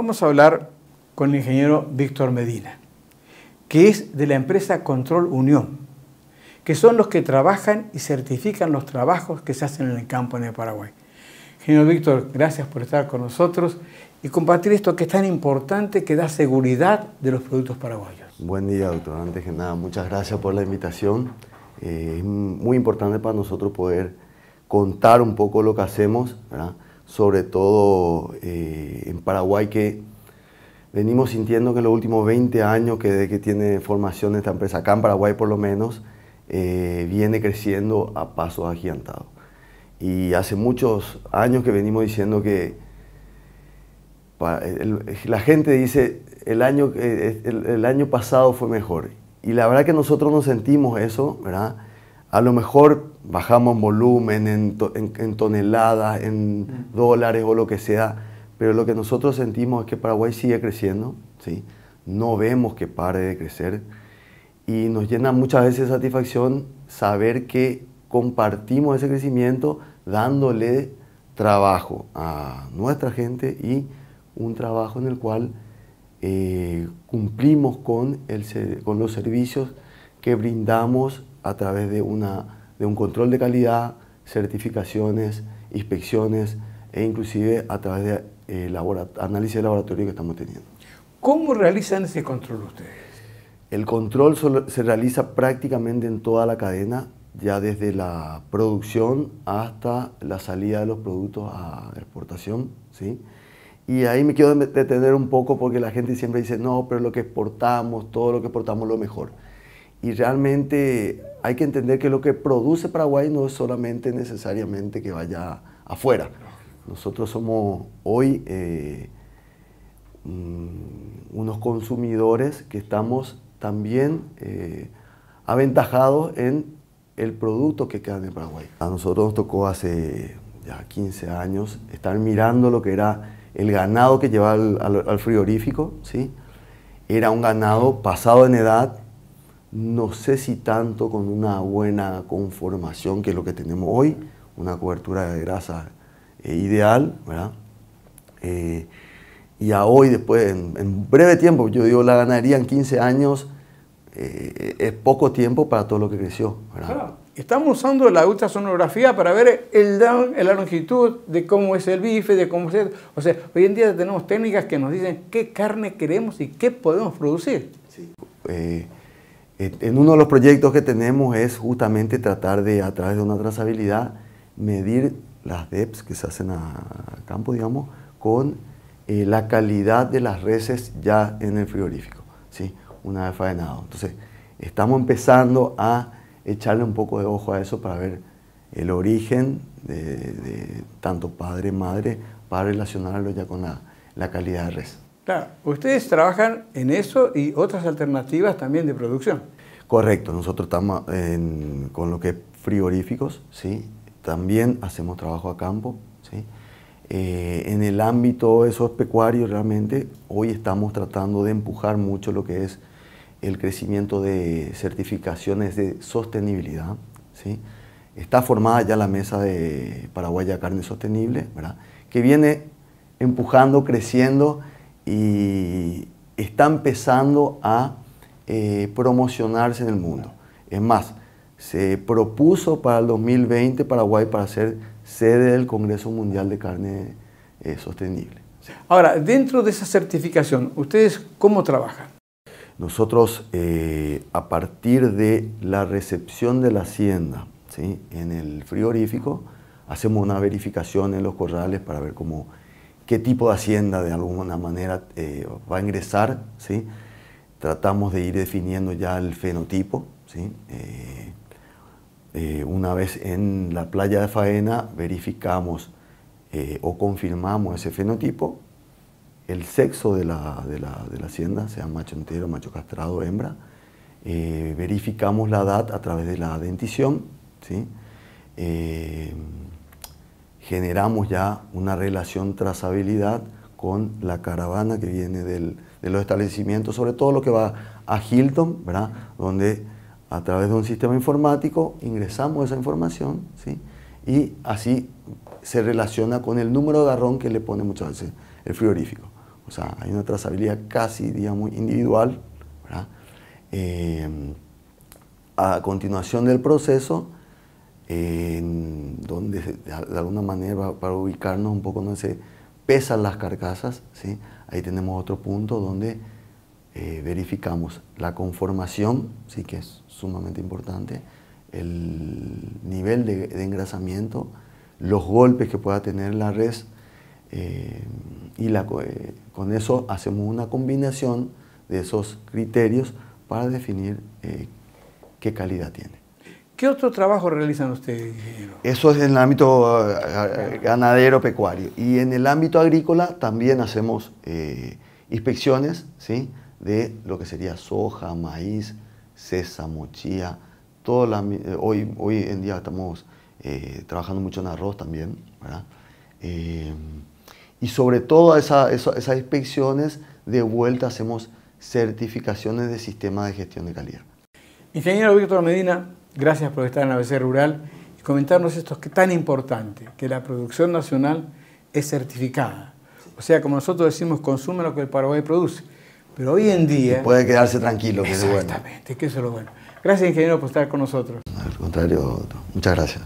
vamos a hablar con el ingeniero Víctor Medina, que es de la empresa Control Unión, que son los que trabajan y certifican los trabajos que se hacen en el campo en el Paraguay. Ingeniero Víctor, gracias por estar con nosotros y compartir esto que es tan importante que da seguridad de los productos paraguayos. Buen día, doctor. Antes que nada, muchas gracias por la invitación. Eh, es muy importante para nosotros poder contar un poco lo que hacemos, ¿verdad? sobre todo eh, en Paraguay, que venimos sintiendo que en los últimos 20 años que tiene formación esta empresa, acá en Paraguay por lo menos, eh, viene creciendo a pasos agigantados. Y hace muchos años que venimos diciendo que la gente dice, el año, eh, el, el año pasado fue mejor. Y la verdad que nosotros nos sentimos eso, ¿verdad? A lo mejor bajamos volumen en, volumen, en, toneladas, en mm. dólares o lo que sea, pero lo que nosotros sentimos es que Paraguay sigue creciendo, ¿sí? no vemos que pare de crecer y nos llena muchas veces satisfacción saber que compartimos ese crecimiento dándole trabajo a nuestra gente y un trabajo en el cual eh, cumplimos con, el, con los servicios que brindamos a través de una de un control de calidad, certificaciones, inspecciones e inclusive a través de eh, análisis de laboratorio que estamos teniendo. ¿Cómo realizan ese control ustedes? El control se realiza prácticamente en toda la cadena, ya desde la producción hasta la salida de los productos a exportación. ¿sí? Y ahí me quiero detener un poco porque la gente siempre dice, no, pero lo que exportamos, todo lo que exportamos lo mejor y realmente hay que entender que lo que produce Paraguay no es solamente necesariamente que vaya afuera. Nosotros somos hoy eh, mm, unos consumidores que estamos también eh, aventajados en el producto que queda en Paraguay. A nosotros nos tocó hace ya 15 años estar mirando lo que era el ganado que llevaba al, frigorífico, ¿sí? Era un ganado pasado en edad, no sé si tanto con una buena conformación que es lo que tenemos hoy, una cobertura de grasa eh, ideal, ¿verdad? Eh, y a hoy, después, en, breve tiempo, yo digo, la ganadería en 15 años eh, es poco tiempo para todo lo que creció, ¿verdad? Claro. Estamos usando la ultrasonografía para ver el down, la longitud de cómo es el bife, de cómo es... O sea, hoy en día tenemos técnicas que nos dicen qué carne queremos y qué podemos producir. Sí. Eh, en uno de los proyectos que tenemos es justamente tratar de, a través de una trazabilidad, medir las DEPs que se hacen a, campo, digamos, con eh, la calidad de las reses ya en el frigorífico, una vez faenado. Entonces, estamos empezando a echarle un poco de ojo a eso para ver el origen de, tanto padre, madre, para relacionarlo ya con la calidad de res. Claro, ustedes trabajan en eso y otras alternativas también de producción. Correcto, nosotros estamos con lo que es frigoríficos, ¿sí? también hacemos trabajo a campo. ¿sí? Eh, en el ámbito de esos pecuarios realmente, hoy estamos tratando de empujar mucho lo que es el crecimiento de certificaciones de sostenibilidad. ¿sí? Está formada ya la mesa de Paraguaya Carne Sostenible, ¿verdad? que viene empujando, creciendo y está empezando a eh, promocionarse en el mundo. Es más, se propuso para el 2020 Paraguay para ser sede del Congreso Mundial de Carne eh, Sostenible. Ahora, dentro de esa certificación, ¿ustedes cómo trabajan? Nosotros, eh, a partir de la recepción de la hacienda en el frigorífico, hacemos una verificación en los corrales para ver cómo qué tipo de hacienda de alguna manera eh, va a ingresar, ¿sí? Tratamos de ir definiendo ya el fenotipo, ¿sí? Eh, eh, una vez en la playa de faena verificamos o confirmamos ese fenotipo, el sexo de la, hacienda, sea macho entero, macho castrado, hembra, verificamos la edad a través de la dentición, ¿sí? generamos ya una relación trazabilidad con la caravana que viene del, de los establecimientos, sobre todo lo que va a Hilton, ¿verdad? donde a través de un sistema informático ingresamos esa información ¿sí? y así se relaciona con el número de garrón que le pone muchas veces el frigorífico. O sea, hay una trazabilidad casi, digamos, individual. ¿verdad? Eh, a continuación del proceso, donde de alguna manera para ubicarnos un poco donde se pesan las carcasas, ¿sí? ahí tenemos otro punto donde eh, verificamos la conformación, sí que es sumamente importante, el nivel de, engrasamiento, los golpes que pueda tener la red eh, y la, eh, con eso hacemos una combinación de esos criterios para definir qué calidad tiene. ¿Qué otro trabajo realizan ustedes, ingeniero? Eso es en el ámbito eh, ganadero pecuario. Y en el ámbito agrícola también hacemos eh, inspecciones ¿sí? de lo que sería soja, maíz, sésamo, chía. Eh, hoy, hoy en día estamos trabajando mucho en arroz también. y sobre todo esas inspecciones, de vuelta hacemos certificaciones de sistema de gestión de calidad. Ingeniero Víctor Medina, Gracias por estar en la ABC Rural y comentarnos esto que es tan importante, que la producción nacional es certificada. O sea, como nosotros decimos, consume lo que el Paraguay produce. Pero hoy en día... puede quedarse tranquilo, que es bueno. Exactamente, que eso es lo bueno. Gracias, ingeniero, por estar con nosotros. Al contrario, muchas gracias.